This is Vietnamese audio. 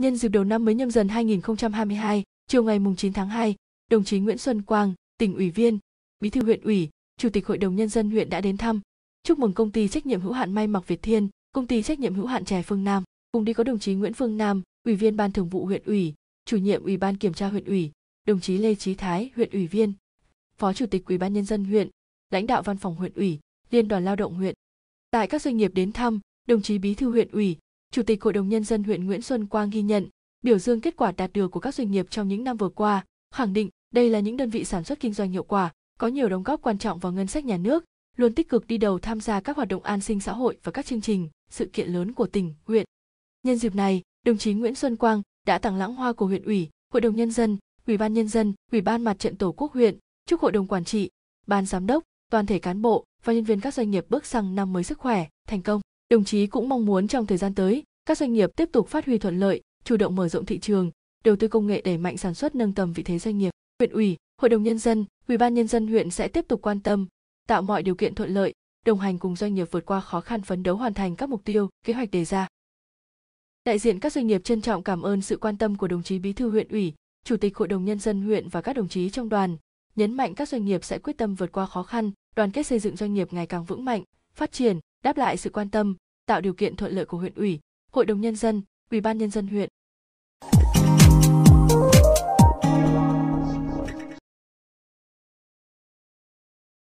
Nhân dịp đầu năm mới nhâm dần 2022, chiều ngày 9 tháng 2, đồng chí Nguyễn Xuân Quang, tỉnh ủy viên, bí thư huyện ủy, chủ tịch hội đồng nhân dân huyện đã đến thăm. Chúc mừng công ty trách nhiệm hữu hạn may mặc Việt Thiên, công ty trách nhiệm hữu hạn trẻ Phương Nam. Cùng đi có đồng chí Nguyễn Phương Nam, ủy viên ban thường vụ huyện ủy, chủ nhiệm ủy ban kiểm tra huyện ủy, đồng chí Lê Chí Thái, huyện ủy viên, phó chủ tịch ủy ban nhân dân huyện, lãnh đạo văn phòng huyện ủy, liên đoàn lao động huyện. Tại các doanh nghiệp đến thăm, đồng chí bí thư huyện ủy, Chủ tịch Hội đồng Nhân dân huyện Nguyễn Xuân Quang ghi nhận, biểu dương kết quả đạt được của các doanh nghiệp trong những năm vừa qua, khẳng định đây là những đơn vị sản xuất kinh doanh hiệu quả, có nhiều đóng góp quan trọng vào ngân sách nhà nước, luôn tích cực đi đầu tham gia các hoạt động an sinh xã hội và các chương trình, sự kiện lớn của tỉnh, huyện. Nhân dịp này, đồng chí Nguyễn Xuân Quang đã tặng lãng hoa của huyện ủy, hội đồng nhân dân, ủy ban nhân dân, ủy ban mặt trận tổ quốc huyện, chúc hội đồng quản trị, ban giám đốc, toàn thể cán bộ và nhân viên các doanh nghiệp bước sang năm mới sức khỏe, thành công. Đồng chí cũng mong muốn trong thời gian tới, các doanh nghiệp tiếp tục phát huy thuận lợi, chủ động mở rộng thị trường, đầu tư công nghệ đẩy mạnh sản xuất nâng tầm vị thế doanh nghiệp. Huyện ủy, Hội đồng nhân dân, Ủy ban nhân dân huyện sẽ tiếp tục quan tâm, tạo mọi điều kiện thuận lợi, đồng hành cùng doanh nghiệp vượt qua khó khăn phấn đấu hoàn thành các mục tiêu, kế hoạch đề ra. Đại diện các doanh nghiệp trân trọng cảm ơn sự quan tâm của đồng chí Bí thư huyện ủy, Chủ tịch Hội đồng nhân dân huyện và các đồng chí trong đoàn, nhấn mạnh các doanh nghiệp sẽ quyết tâm vượt qua khó khăn, đoàn kết xây dựng doanh nghiệp ngày càng vững mạnh, phát triển, đáp lại sự quan tâm tạo điều kiện thuận lợi của huyện ủy hội đồng nhân dân ủy ban nhân dân huyện